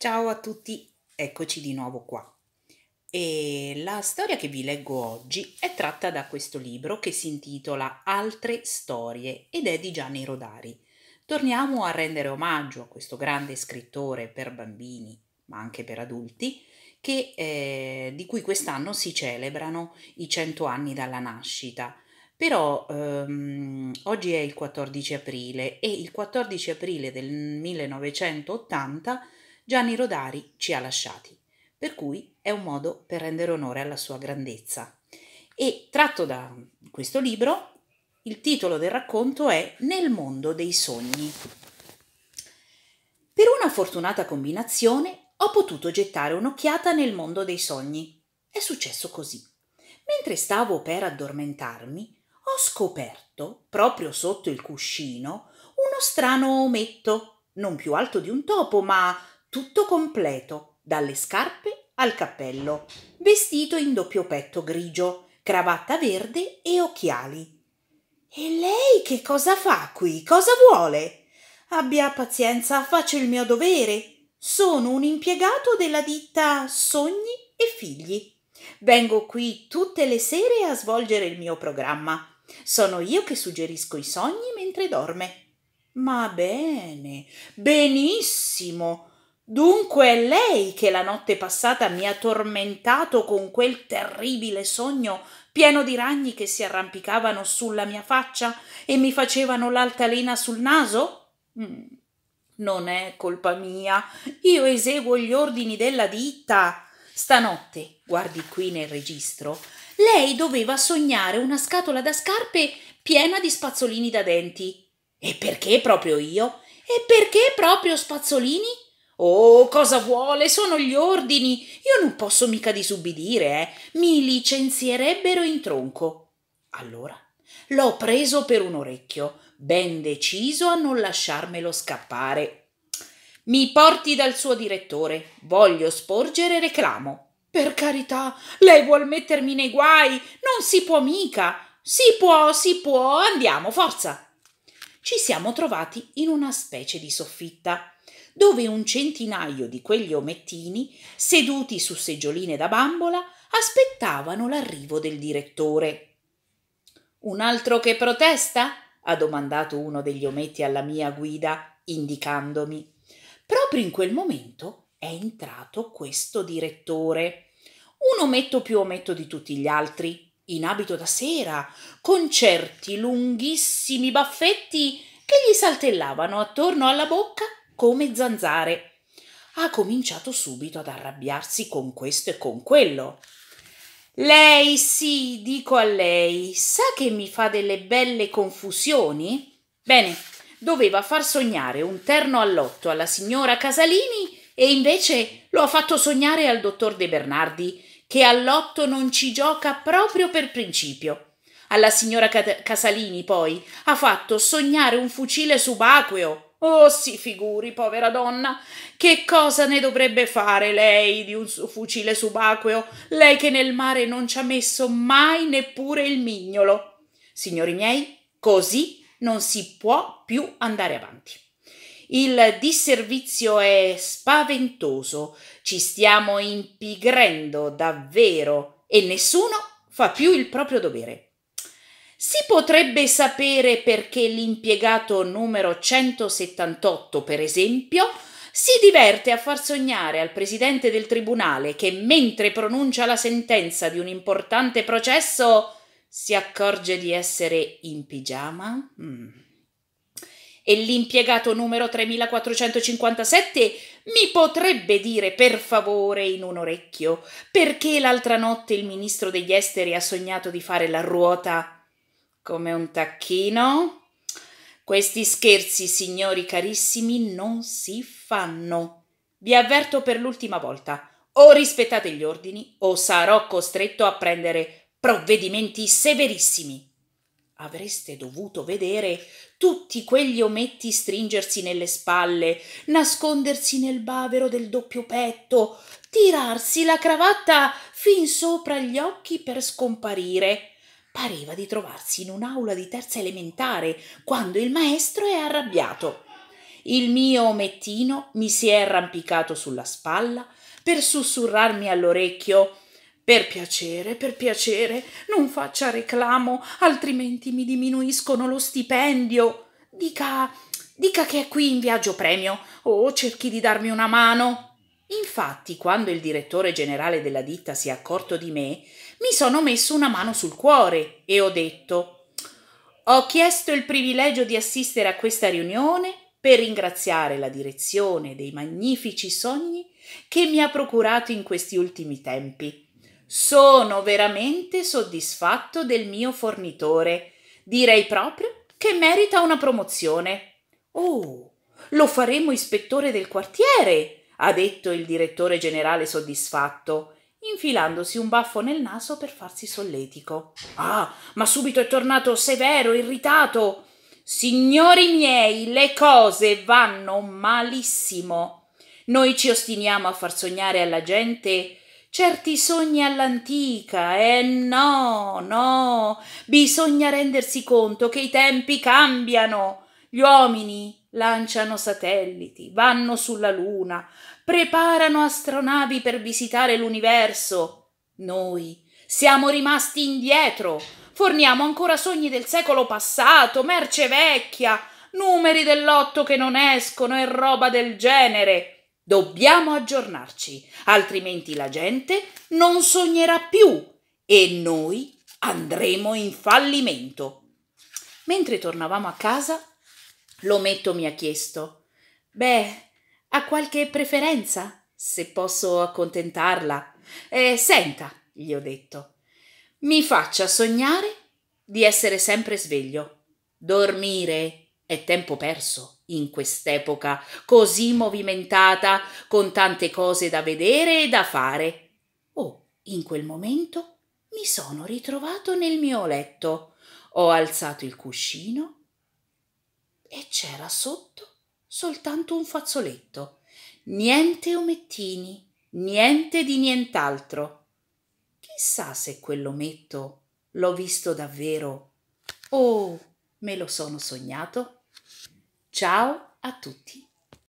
Ciao a tutti, eccoci di nuovo qua. E la storia che vi leggo oggi è tratta da questo libro che si intitola Altre storie ed è di Gianni Rodari. Torniamo a rendere omaggio a questo grande scrittore per bambini, ma anche per adulti, che, eh, di cui quest'anno si celebrano i 100 anni dalla nascita. Però ehm, oggi è il 14 aprile e il 14 aprile del 1980 Gianni Rodari ci ha lasciati, per cui è un modo per rendere onore alla sua grandezza. E tratto da questo libro, il titolo del racconto è Nel mondo dei sogni. Per una fortunata combinazione ho potuto gettare un'occhiata nel mondo dei sogni. È successo così. Mentre stavo per addormentarmi, ho scoperto, proprio sotto il cuscino, uno strano ometto, non più alto di un topo, ma tutto completo, dalle scarpe al cappello, vestito in doppio petto grigio, cravatta verde e occhiali. E lei che cosa fa qui? Cosa vuole? Abbia pazienza, faccio il mio dovere. Sono un impiegato della ditta Sogni e Figli. Vengo qui tutte le sere a svolgere il mio programma. Sono io che suggerisco i sogni mentre dorme. Ma bene, benissimo. Dunque è lei che la notte passata mi ha tormentato con quel terribile sogno pieno di ragni che si arrampicavano sulla mia faccia e mi facevano l'altalena sul naso? Mm, non è colpa mia, io eseguo gli ordini della ditta. Stanotte, guardi qui nel registro, lei doveva sognare una scatola da scarpe piena di spazzolini da denti. E perché proprio io? E perché proprio spazzolini? Oh, cosa vuole? Sono gli ordini. Io non posso mica disubbidire, eh. Mi licenzierebbero in tronco. Allora l'ho preso per un orecchio, ben deciso a non lasciarmelo scappare. Mi porti dal suo direttore. Voglio sporgere reclamo. Per carità, lei vuol mettermi nei guai. Non si può mica. Si può, si può. Andiamo, forza. Ci siamo trovati in una specie di soffitta dove un centinaio di quegli omettini, seduti su seggioline da bambola, aspettavano l'arrivo del direttore. Un altro che protesta? ha domandato uno degli ometti alla mia guida, indicandomi. Proprio in quel momento è entrato questo direttore. Un ometto più ometto di tutti gli altri, in abito da sera, con certi lunghissimi baffetti che gli saltellavano attorno alla bocca come zanzare. Ha cominciato subito ad arrabbiarsi con questo e con quello. Lei sì, dico a lei, sa che mi fa delle belle confusioni? Bene, doveva far sognare un terno all'otto alla signora Casalini e invece lo ha fatto sognare al dottor De Bernardi, che all'otto non ci gioca proprio per principio. Alla signora Casalini, poi, ha fatto sognare un fucile subacqueo Oh, si figuri, povera donna. Che cosa ne dovrebbe fare lei di un fucile subacqueo, lei che nel mare non ci ha messo mai neppure il mignolo? Signori miei, così non si può più andare avanti. Il disservizio è spaventoso, ci stiamo impigrendo davvero e nessuno fa più il proprio dovere. Si potrebbe sapere perché l'impiegato numero 178, per esempio, si diverte a far sognare al presidente del tribunale che mentre pronuncia la sentenza di un importante processo si accorge di essere in pigiama? Mm. E l'impiegato numero 3457 mi potrebbe dire per favore in un orecchio perché l'altra notte il ministro degli esteri ha sognato di fare la ruota come un tacchino. Questi scherzi, signori carissimi, non si fanno. Vi avverto per l'ultima volta. O rispettate gli ordini o sarò costretto a prendere provvedimenti severissimi. Avreste dovuto vedere tutti quegli ometti stringersi nelle spalle, nascondersi nel bavero del doppio petto, tirarsi la cravatta fin sopra gli occhi per scomparire. Pareva di trovarsi in un'aula di terza elementare quando il maestro è arrabbiato. Il mio omettino mi si è arrampicato sulla spalla per sussurrarmi all'orecchio per piacere, per piacere, non faccia reclamo, altrimenti mi diminuiscono lo stipendio. Dica, dica che è qui in viaggio premio o cerchi di darmi una mano. Infatti, quando il direttore generale della ditta si è accorto di me, mi sono messo una mano sul cuore e ho detto ho chiesto il privilegio di assistere a questa riunione per ringraziare la direzione dei magnifici sogni che mi ha procurato in questi ultimi tempi. Sono veramente soddisfatto del mio fornitore. Direi proprio che merita una promozione. Oh, lo faremo ispettore del quartiere, ha detto il direttore generale soddisfatto infilandosi un baffo nel naso per farsi solletico. Ah, ma subito è tornato severo, irritato. Signori miei, le cose vanno malissimo. Noi ci ostiniamo a far sognare alla gente certi sogni all'antica. Eh no, no, bisogna rendersi conto che i tempi cambiano. Gli uomini lanciano satelliti, vanno sulla Luna, preparano astronavi per visitare l'universo. Noi siamo rimasti indietro, forniamo ancora sogni del secolo passato, merce vecchia, numeri dell'otto che non escono e roba del genere. Dobbiamo aggiornarci, altrimenti la gente non sognerà più e noi andremo in fallimento. Mentre tornavamo a casa, l'ometto mi ha chiesto: Beh, ha qualche preferenza? Se posso accontentarla. Eh, senta, gli ho detto. Mi faccia sognare di essere sempre sveglio. Dormire è tempo perso in quest'epoca così movimentata, con tante cose da vedere e da fare. Oh, in quel momento mi sono ritrovato nel mio letto. Ho alzato il cuscino e c'era sotto soltanto un fazzoletto. Niente omettini, niente di nient'altro. Chissà se quell'ometto l'ho visto davvero o oh, me lo sono sognato. Ciao a tutti.